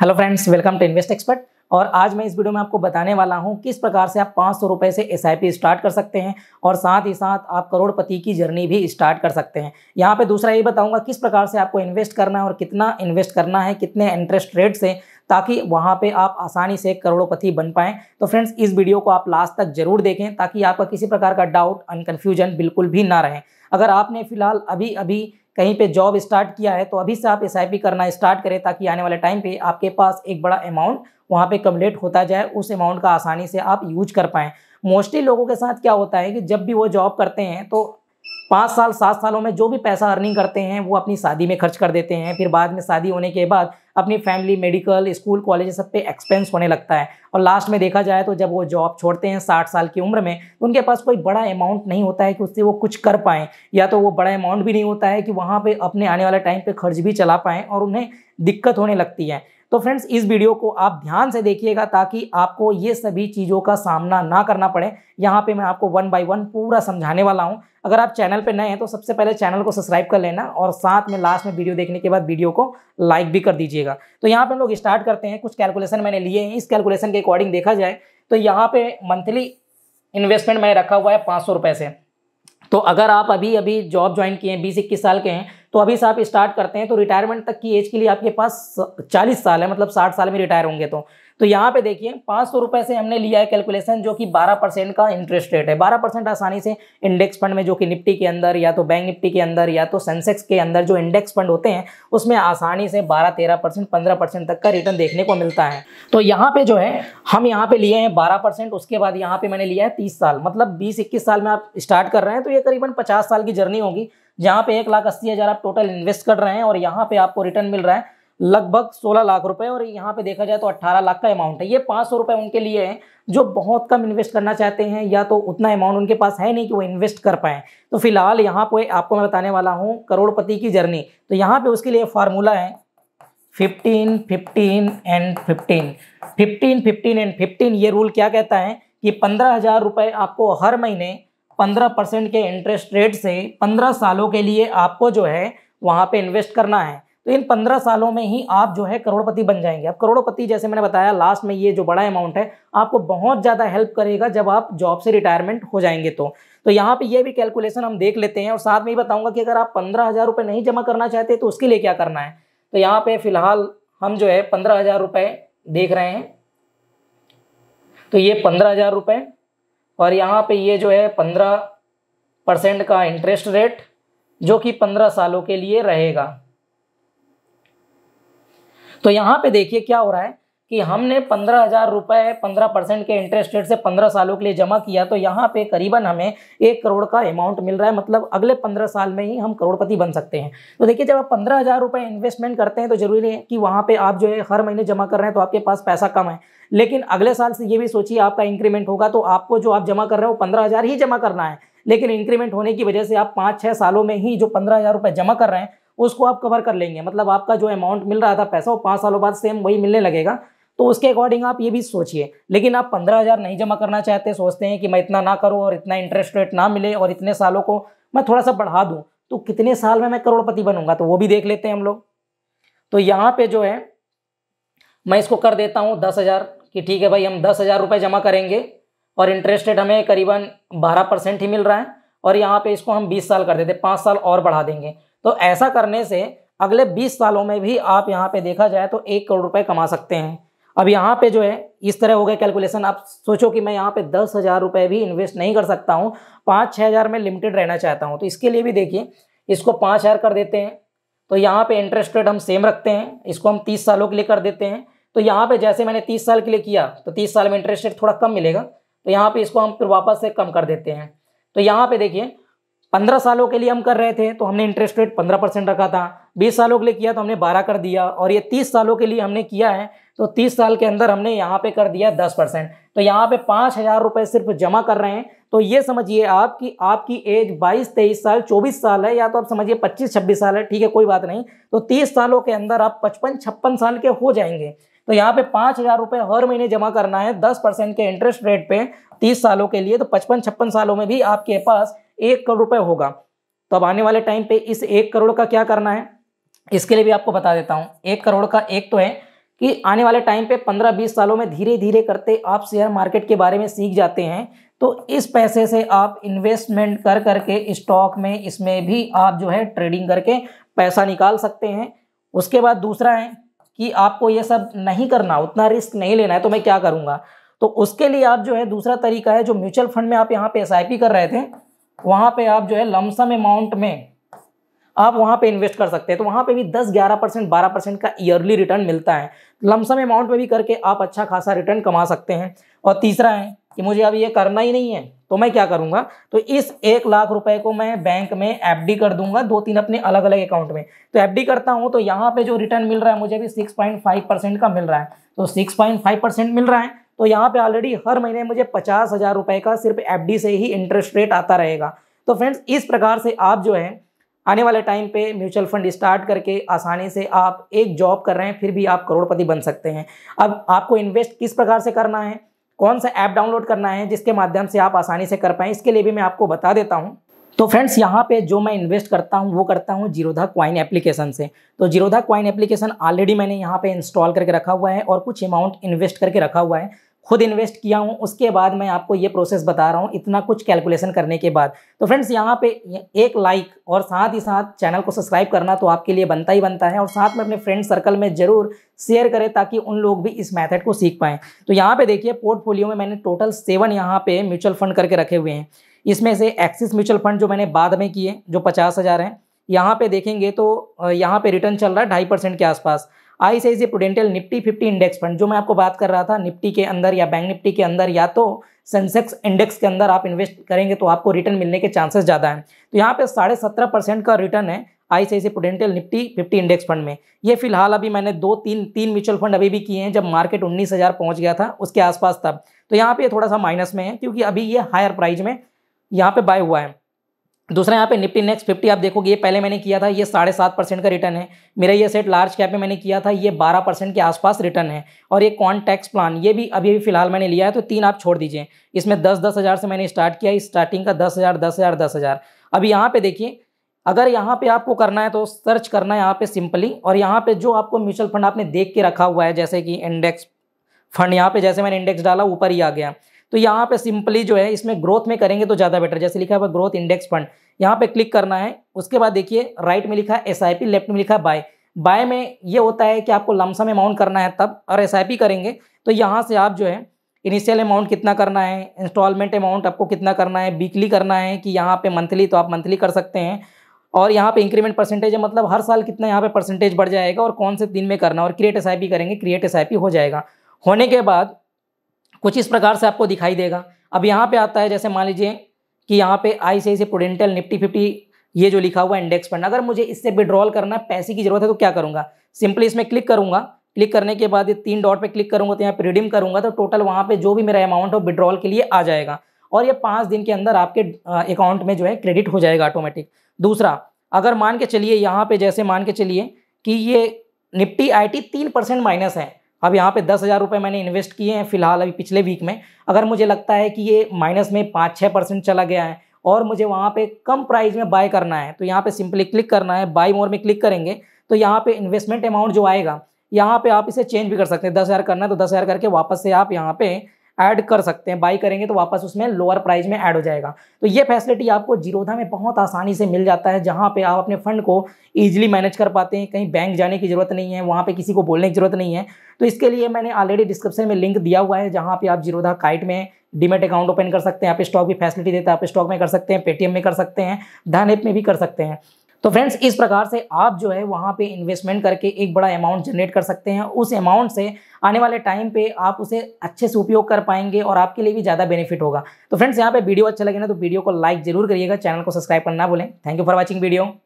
hello friends welcome to invest expert और आज मैं इस वीडियो में आपको बताने वाला हूं किस प्रकार से आप पाँच सौ रुपये से एस स्टार्ट कर सकते हैं और साथ ही साथ आप करोड़पति की जर्नी भी स्टार्ट कर सकते हैं यहाँ पे दूसरा ये बताऊंगा किस प्रकार से आपको इन्वेस्ट करना है और कितना इन्वेस्ट करना है कितने इंटरेस्ट रेट से ताकि वहाँ पे आप आसानी से करोड़पति बन पाएँ तो फ्रेंड्स इस वीडियो को आप लास्ट तक जरूर देखें ताकि आपका किसी प्रकार का डाउट अनकन्फ्यूजन बिल्कुल भी ना रहें अगर आपने फिलहाल अभी अभी कहीं पे जॉब स्टार्ट किया है तो अभी से आप एस करना स्टार्ट करें ताकि आने वाले टाइम पे आपके पास एक बड़ा अमाउंट वहाँ पे कमलेट होता जाए उस अमाउंट का आसानी से आप यूज कर पाएँ मोस्टली लोगों के साथ क्या होता है कि जब भी वो जॉब करते हैं तो पाँच साल सात सालों में जो भी पैसा अर्निंग करते हैं वो अपनी शादी में खर्च कर देते हैं फिर बाद में शादी होने के बाद अपनी फैमिली मेडिकल स्कूल कॉलेज सब पे एक्सपेंस होने लगता है और लास्ट में देखा जाए तो जब वो जॉब छोड़ते हैं साठ साल की उम्र में तो उनके पास कोई बड़ा अमाउंट नहीं होता है कि उससे वो कुछ कर पाएँ या तो वो बड़ा अमाउंट भी नहीं होता है कि वहाँ पर अपने आने वाले टाइम पर खर्च भी चला पाएँ और उन्हें दिक्कत होने लगती है तो फ्रेंड्स इस वीडियो को आप ध्यान से देखिएगा ताकि आपको ये सभी चीज़ों का सामना ना करना पड़े यहाँ पे मैं आपको वन बाय वन पूरा समझाने वाला हूँ अगर आप चैनल पर नए हैं तो सबसे पहले चैनल को सब्सक्राइब कर लेना और साथ में लास्ट में वीडियो देखने के बाद वीडियो को लाइक भी कर दीजिएगा तो यहाँ पर हम लोग स्टार्ट करते हैं कुछ कैलकुलेसन मैंने लिए हैं इस कैलकुलेसन के अकॉर्डिंग देखा जाए तो यहाँ पे मंथली इन्वेस्टमेंट मैंने रखा हुआ है पाँच सौ रुपये से तो अगर आप अभी अभी जॉब ज्वाइन किए हैं बीस इक्कीस साल के हैं तो अभी से आप स्टार्ट करते हैं तो रिटायरमेंट तक की एज के लिए आपके पास चालीस साल है मतलब साठ साल में रिटायर होंगे तो तो यहाँ पे देखिए पाँच सौ रुपये से हमने लिया है कैलकुलेशन जो कि बारह परसेंट का इंटरेस्ट रेट है बारह परसेंट आसानी से इंडेक्स फंड में जो कि निफ्टी के अंदर या तो बैंक निफ्टी के अंदर या तो सेंसेक्स के अंदर जो इंडेक्स फंड होते हैं उसमें आसानी से बारह तेरह परसेंट पंद्रह परसेंट तक का रिटर्न देखने को मिलता है तो यहाँ पर जो है हम यहाँ पे लिए हैं बारह परसेंट उसके बाद यहाँ पे मैंने लिया है तीस साल मतलब बीस इक्कीस साल में आप स्टार्ट कर रहे हैं तो ये करीबन पचास साल की जर्नी होगी जहाँ पे एक लाख अस्सी हज़ार आप टोटल इन्वेस्ट कर रहे हैं और यहाँ पे आपको रिटर्न मिल रहा है लगभग सोलह लाख रुपए और यहाँ पे देखा जाए तो अट्ठारह लाख का अमाउंट है ये पाँच सौ रुपये उनके लिए है जो बहुत कम इन्वेस्ट करना चाहते हैं या तो उतना अमाउंट उनके पास है नहीं कि वो इन्वेस्ट कर पाएँ तो फिलहाल यहाँ पे आपको मैं बताने वाला हूँ करोड़पति की जर्नी तो यहाँ पे उसके लिए फार्मूला है fifteen fifteen and fifteen fifteen fifteen and fifteen ये रूल क्या कहता है कि पंद्रह हज़ार रुपये आपको हर महीने पंद्रह परसेंट के इंटरेस्ट रेट से पंद्रह सालों के लिए आपको जो है वहाँ पे इन्वेस्ट करना है तो इन पंद्रह सालों में ही आप जो है करोड़पति बन जाएंगे अब करोड़पति जैसे मैंने बताया लास्ट में ये जो बड़ा अमाउंट है आपको बहुत ज़्यादा हेल्प करेगा जब आप जॉब से रिटायरमेंट हो जाएंगे तो तो यहाँ पे ये भी कैलकुलेशन हम देख लेते हैं और साथ में ही बताऊंगा कि अगर आप पंद्रह हज़ार रुपये नहीं जमा करना चाहते तो उसके लिए क्या करना है तो यहाँ पे फिलहाल हम जो है पंद्रह हज़ार रुपये देख रहे हैं तो ये पंद्रह हज़ार रुपये और यहाँ पे ये जो है पंद्रह परसेंट का इंटरेस्ट रेट जो कि पंद्रह सालों के लिए रहेगा तो यहाँ पे देखिए क्या हो रहा है कि हमने पंद्रह हज़ार रुपये पंद्रह परसेंट के इंटरेस्ट रेट से पंद्रह सालों के लिए जमा किया तो यहाँ पे करीबन हमें एक करोड़ का अमाउंट मिल रहा है मतलब अगले पंद्रह साल में ही हम करोड़पति बन सकते हैं तो देखिए जब आप पंद्रह हज़ार रुपये इन्वेस्टमेंट करते हैं तो ज़रूरी है कि वहाँ पर आप जो है हर महीने जमा कर रहे हैं तो आपके पास पैसा कम है लेकिन अगले साल से ये भी सोचिए आपका इंक्रीमेंट होगा तो आपको जो आप जमा कर रहे हो पंद्रह ही जमा करना है लेकिन इंक्रीमेंट होने की वजह से आप पाँच छः सालों में ही जो पंद्रह हज़ार रुपये जमा कर रहे हैं उसको आप कवर कर लेंगे मतलब आपका जो अमाउंट मिल रहा था पैसा वो पाँच सालों बाद सेम वही मिलने लगेगा तो उसके अकॉर्डिंग आप ये भी सोचिए लेकिन आप पंद्रह हज़ार नहीं जमा करना चाहते सोचते हैं कि मैं इतना ना करूँ और इतना इंटरेस्ट रेट ना मिले और इतने सालों को मैं थोड़ा सा बढ़ा दूँ तो कितने साल में मैं करोड़पति बनूंगा तो वो भी देख लेते हैं हम लोग तो यहाँ पर जो है मैं इसको कर देता हूँ दस हज़ार कि ठीक है भाई हम दस हज़ार रुपये जमा करेंगे और इंटरेस्ट रेट हमें करीबन बारह परसेंट ही मिल रहा है और यहाँ पे इसको हम बीस साल कर देते पाँच साल और बढ़ा देंगे तो ऐसा करने से अगले बीस सालों में भी आप यहाँ पे देखा जाए तो एक करोड़ रुपये कमा सकते हैं अब यहाँ पे जो है इस तरह हो गया कैलकुलेशन आप सोचो कि मैं यहाँ पे दस हज़ार रुपये भी इन्वेस्ट नहीं कर सकता हूँ पाँच छः हज़ार में लिमिटेड रहना चाहता हूँ तो इसके लिए भी देखिए इसको पाँच हज़ार कर देते हैं तो यहाँ पे इंटरेस्ट रेट हम सेम रखते हैं इसको हम तीस सालों के लिए कर देते हैं तो यहाँ पर जैसे मैंने तीस साल के लिए किया तो तीस साल में इंटरेस्ट रेट थोड़ा कम मिलेगा तो यहाँ पर इसको हम फिर वापस से कम कर देते हैं तो यहाँ पर देखिए पंद्रह सालों के लिए हम कर रहे थे तो हमने इंटरेस्ट रेट पंद्रह परसेंट रखा था बीस सालों के लिए किया तो हमने बारह कर दिया और ये तीस सालों के लिए हमने किया है तो तीस साल के अंदर हमने यहाँ पे कर दिया दस परसेंट तो यहाँ पे पाँच हज़ार रुपये सिर्फ जमा कर रहे हैं तो ये समझिए आप कि आपकी एज बाईस तेईस साल चौबीस साल है या तो आप समझिए पच्चीस छब्बीस साल है ठीक है कोई बात नहीं तो तीस सालों के अंदर आप पचपन छप्पन साल के हो जाएंगे तो यहाँ पे पाँच हज़ार रुपये हर महीने जमा करना है दस परसेंट के इंटरेस्ट रेट पे तीस सालों के लिए तो पचपन छप्पन सालों में भी आपके पास एक करोड़ रुपये होगा तो अब आने वाले टाइम पे इस एक करोड़ का क्या करना है इसके लिए भी आपको बता देता हूँ एक करोड़ का एक तो है कि आने वाले टाइम पे 15-20 सालों में धीरे धीरे करते आप शेयर मार्केट के बारे में सीख जाते हैं तो इस पैसे से आप इन्वेस्टमेंट कर करके स्टॉक में इसमें भी आप जो है ट्रेडिंग करके पैसा निकाल सकते हैं उसके बाद दूसरा है कि आपको ये सब नहीं करना उतना रिस्क नहीं लेना है तो मैं क्या करूँगा तो उसके लिए आप जो है दूसरा तरीका है जो म्यूचुअल फंड में आप यहाँ पे एस कर रहे थे वहाँ पर आप जो है लमसम अमाउंट में आप वहाँ पे इन्वेस्ट कर सकते हैं तो वहाँ पे भी 10 11 परसेंट बारह परसेंट का ईयरली रिटर्न मिलता है लमसम अमाउंट में भी करके आप अच्छा खासा रिटर्न कमा सकते हैं और तीसरा है कि मुझे अब ये करना ही नहीं है तो मैं क्या करूँगा तो इस एक लाख रुपए को मैं बैंक में एफ कर दूंगा दो तीन अपने अलग अलग अकाउंट में तो एफ करता हूँ तो यहाँ पे जो रिटर्न मिल रहा है मुझे भी 6.5 परसेंट का मिल रहा है तो 6.5 परसेंट मिल रहा है तो यहाँ पे ऑलरेडी हर महीने मुझे पचास हज़ार रुपए का सिर्फ एफ से ही इंटरेस्ट रेट आता रहेगा तो फ्रेंड्स इस प्रकार से आप जो है आने वाले टाइम पे म्यूचुअल फंड स्टार्ट करके आसानी से आप एक जॉब कर रहे हैं फिर भी आप करोड़पति बन सकते हैं अब आपको इन्वेस्ट किस प्रकार से करना है कौन सा ऐप डाउनलोड करना है जिसके माध्यम से आप आसानी से कर पाएँ इसके लिए भी मैं आपको बता देता हूँ तो फ्रेंड्स यहाँ पे जो मैं इन्वेस्ट करता हूँ वो करता हूँ जीरोधा क्वाइन एप्लीकेशन से तो जीरोधा क्वाइन एप्लीकेशन ऑलरेडी मैंने यहाँ पे इंस्टॉल करके रखा हुआ है और कुछ अमाउंट इन्वेस्ट करके रखा हुआ है खुद इन्वेस्ट किया हूँ उसके बाद मैं आपको ये प्रोसेस बता रहा हूँ इतना कुछ कैलकुलेशन करने के बाद तो फ्रेंड्स यहाँ पे एक लाइक और साथ ही साथ चैनल को सब्सक्राइब करना तो आपके लिए बनता ही बनता है और साथ में अपने फ्रेंड सर्कल में ज़रूर शेयर करें ताकि उन लोग भी इस मैथड को सीख पाएँ तो यहाँ पर देखिए पोर्टफोलियो में मैंने टोटल सेवन यहाँ पे म्यूचुअल फंड करके रखे हुए हैं इसमें से एक्सिस म्यूचुअल फंड जो मैंने बाद में किए जो पचास हज़ार हैं यहाँ पे देखेंगे तो यहाँ पे रिटर्न चल रहा है ढाई परसेंट के आसपास I C I prudential nifty fifty index fund जो मैं आपको बात कर रहा था निफ्टी के अंदर या बैंक निफ्टी के अंदर या तो सेंसेक्स इंडेक्स के अंदर आप इन्वेस्ट करेंगे तो आपको रिटर्न मिलने के चांसेस ज़्यादा हैं तो यहाँ पे साढ़े सत्रह परसेंट का रिटर्न है I C I nifty fifty index fund में ये फिलहाल अभी मैंने दो तीन तीन म्यूचुअल फंड अभी भी किए हैं जब मार्केट उन्नीस हज़ार पहुँच गया था उसके आसपास तब तो यहाँ पर थोड़ा सा माइनस में है क्योंकि अभी ये हायर प्राइज में यहाँ पर बाय हुआ है दूसरा यहाँ पे निफ्टी नेक्स्ट फिफ्टी आप देखोगे ये पहले मैंने किया था ये साढ़े सात परसेंट का रिटर्न है मेरा ये सेट लार्ज कैप में मैंने किया था ये बारह परसेंट के आसपास रिटर्न है और ये कॉन्टैक्स प्लान ये भी अभी अभी फिलहाल मैंने लिया है तो तीन आप छोड़ दीजिए इसमें दस दस हज़ार से मैंने स्टार्ट किया स्टार्टिंग का दस हज़ार दस हज़ार दस हज़ार अभी यहाँ पे देखिए अगर यहाँ पर आपको करना है तो सर्च करना है यहाँ पर सिंपली और यहाँ पे जो आपको म्यूचुअल फंड आपने देख के रखा हुआ है जैसे कि इंडेक्स फंड यहाँ पर जैसे मैंने इंडेक्स डाला ऊपर ही आ गया तो यहाँ पे सिंपली जो है इसमें ग्रोथ में करेंगे तो ज़्यादा बेटर जैसे लिखा हुआ ग्रोथ इंडेक्स फंड यहाँ पे क्लिक करना है उसके बाद देखिए राइट में लिखा एस लेफ्ट में लिखा बाय बाय में ये होता है कि आपको लमसम अमाउंट करना है तब और एस करेंगे तो यहाँ से आप जो है इनिशियल अमाउंट कितना करना है इंस्टॉलमेंट अमाउंट आपको कितना करना है वीकली करना है कि यहाँ पे मंथली तो आप मंथली कर सकते हैं और यहाँ पे इंक्रीमेंट परसेंटेज है मतलब हर साल कितना यहाँ पे परसेंटेज बढ़ जाएगा और कौन से दिन में करना और क्रिएट एस करेंगे क्रिएट एस हो जाएगा होने के बाद कुछ इस प्रकार से आपको दिखाई देगा अब यहाँ पे आता है जैसे मान लीजिए कि यहाँ पे आई सी आई सी प्रोडेंटल निफ्टी फिफ्टी ये जो लिखा हुआ इंडेक्स फंड अगर मुझे इससे विड्रॉल करना है पैसे की जरूरत है तो क्या करूँगा सिंपली इसमें क्लिक करूँगा क्लिक करने के बाद ये तीन डॉट पे क्लिक करूँगा तो यहाँ पे रिडीम करूँगा तो टोटल वहाँ पे जो भी मेरा अमाउंट हो विड्रॉल के लिए आ जाएगा और ये पाँच दिन के अंदर आपके अकाउंट में जो है क्रेडिट हो जाएगा ऑटोमेटिक दूसरा अगर मान के चलिए यहाँ पे जैसे मान के चलिए कि ये निफ्टी आई टी तीन परसेंट माइनस है अब यहाँ पे दस हज़ार रुपये मैंने इन्वेस्ट किए हैं फिलहाल अभी पिछले वीक में अगर मुझे लगता है कि ये माइनस में पाँच छः परसेंट चला गया है और मुझे वहाँ पे कम प्राइस में बाय करना है तो यहाँ पे सिंपली क्लिक करना है बाय मोर में क्लिक करेंगे तो यहाँ पे इन्वेस्टमेंट अमाउंट जो आएगा यहाँ पे आप इसे चेंज भी कर सकते हैं दस हज़ार करना है तो दस हज़ार करके वापस से आप यहाँ पर ऐड कर सकते हैं बाई करेंगे तो वापस उसमें लोअर प्राइस में ऐड हो जाएगा तो ये फैसिलिटी आपको जीरोधा में बहुत आसानी से मिल जाता है जहाँ पे आप अपने फंड को ईजिली मैनेज कर पाते हैं कहीं बैंक जाने की ज़रूरत नहीं है वहाँ पर किसी को बोलने की ज़रूरत नहीं है तो इसके लिए मैंने ऑलरेडी डिस्क्रिप्शन में लिंक दिया हुआ है जहाँ पर आप जीरोधा काइट में डीमेट अकाउंट ओपन कर सकते हैं आप स्टॉक भी फैसिलिटी देते हैं आप स्टॉक में कर सकते हैं पेटीएम में कर सकते हैं धन ऐप में भी कर सकते हैं तो फ्रेंड्स इस प्रकार से आप जो है वहाँ पे इन्वेस्टमेंट करके एक बड़ा अमाउंट जनरेट कर सकते हैं उस अमाउंट से आने वाले टाइम पे आप उसे अच्छे से उपयोग कर पाएंगे और आपके लिए भी ज़्यादा बेनिफिट होगा तो फ्रेंड्स यहाँ पे वीडियो अच्छा लगे ना तो वीडियो को लाइक जरूर करिएगा चैनल को सब्सक्राइब करना भूलें thank you for watching video